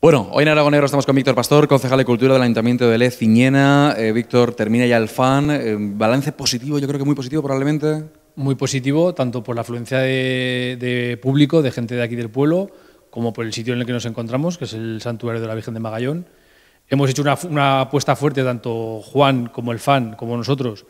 Bueno, hoy en Aragonero estamos con Víctor Pastor, concejal de Cultura del Ayuntamiento de Lez, Ciñena. Eh, Víctor, termina ya el fan. Eh, balance positivo, yo creo que muy positivo probablemente. Muy positivo, tanto por la afluencia de, público, de gente de aquí del pueblo, como por el sitio en el que nos encontramos, que es el Santuario de la Virgen de Magallón. Hemos hecho una, una apuesta fuerte, tanto Juan como el fan, como nosotros,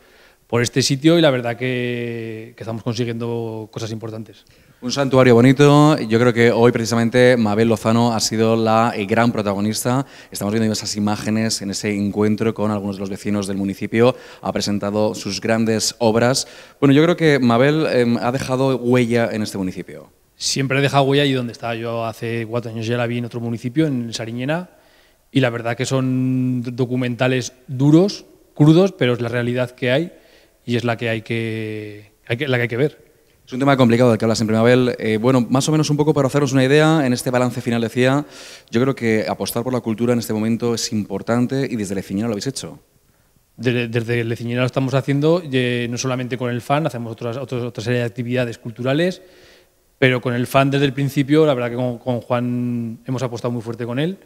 por este sitio y la verdad que, estamos consiguiendo cosas importantes. Un santuario bonito. Yo creo que hoy precisamente Mabel Lozano ha sido la eh, gran protagonista. Estamos viendo esas imágenes en ese encuentro con algunos de los vecinos del municipio. Ha presentado sus grandes obras. Bueno, yo creo que Mabel em, ha dejado huella en este municipio. Siempre deja huella y donde estaba yo hace cuatro años ya la vi en otro municipio, en Sariñena. Y la verdad que son documentales duros, crudos, pero es la realidad que hay y es la que hay que, la que, hay que ver. Es un tema complicado del que hablas siempre, Mabel. Eh, bueno, más o menos un poco para haceros una idea, en este balance final decía, yo creo que apostar por la cultura en este momento es importante y desde Leciñera lo habéis hecho. Desde, desde lo estamos haciendo, eh, no solamente con el fan, hacemos otras, otras, otra serie de actividades culturales, pero con el fan desde el principio, la verdad que con Juan hemos apostado muy fuerte con él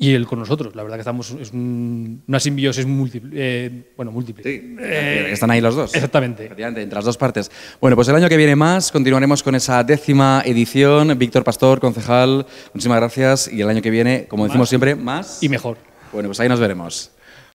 y él con nosotros. La verdad que estamos es una simbiosis múltiple, eh, bueno, múltiple. Eh, eh, están ahí los dos. Exactamente. Entre las dos partes. Bueno, pues el año que viene más continuaremos con esa décima edición. Víctor Pastor, concejal, muchísimas gracias y el año que viene, como decimos siempre, más y mejor. Bueno, pues ahí nos veremos.